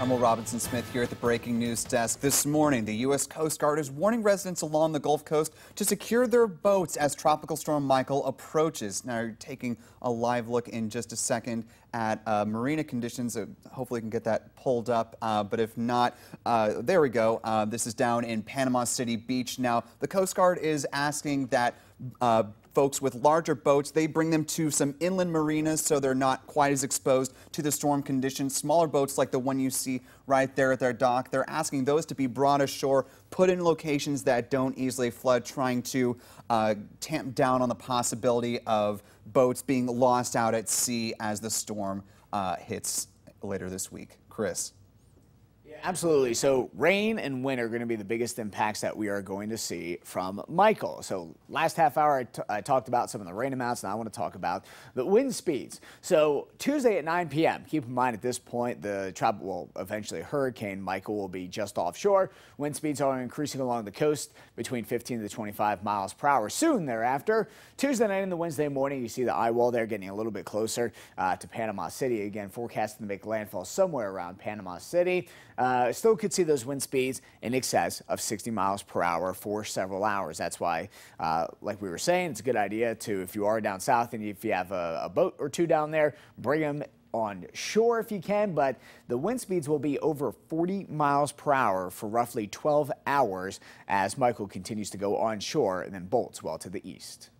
Emil Robinson Smith here at the breaking news desk. This morning, the U.S. Coast Guard is warning residents along the Gulf Coast to secure their boats as Tropical Storm Michael approaches. Now, you're taking a live look in just a second at uh, marina conditions. Uh, hopefully, we can get that pulled up. Uh, but if not, uh, there we go. Uh, this is down in Panama City Beach. Now, the Coast Guard is asking that uh, folks with larger boats, they bring them to some inland marinas so they're not quite as exposed to the storm conditions. Smaller boats like the one you see right there at their dock, they're asking those to be brought ashore, put in locations that don't easily flood, trying to uh, tamp down on the possibility of boats being lost out at sea as the storm storm uh, hits later this week. Chris absolutely. So rain and wind are going to be the biggest impacts that we are going to see from Michael. So last half hour, I, talked about some of the rain amounts, and I want to talk about the wind speeds. So Tuesday at 9 p.m. Keep in mind at this point, the tropical, well, eventually Hurricane Michael will be just offshore. Wind speeds are increasing along the coast between 15 to 25 miles per hour. Soon thereafter, Tuesday night into Wednesday morning, you see the eye wall there getting a little bit closer uh, to Panama City. Again, forecasting to make landfall somewhere around Panama City uh, still could see those wind speeds in excess of 60 miles per hour for several hours. That's why, uh, like we were saying, it's a good idea to, if you are down south and if you have a, a boat or two down there, bring them on shore if you can, but the wind speeds will be over 40 miles per hour for roughly 12 hours as Michael continues to go on shore and then bolts well to the east.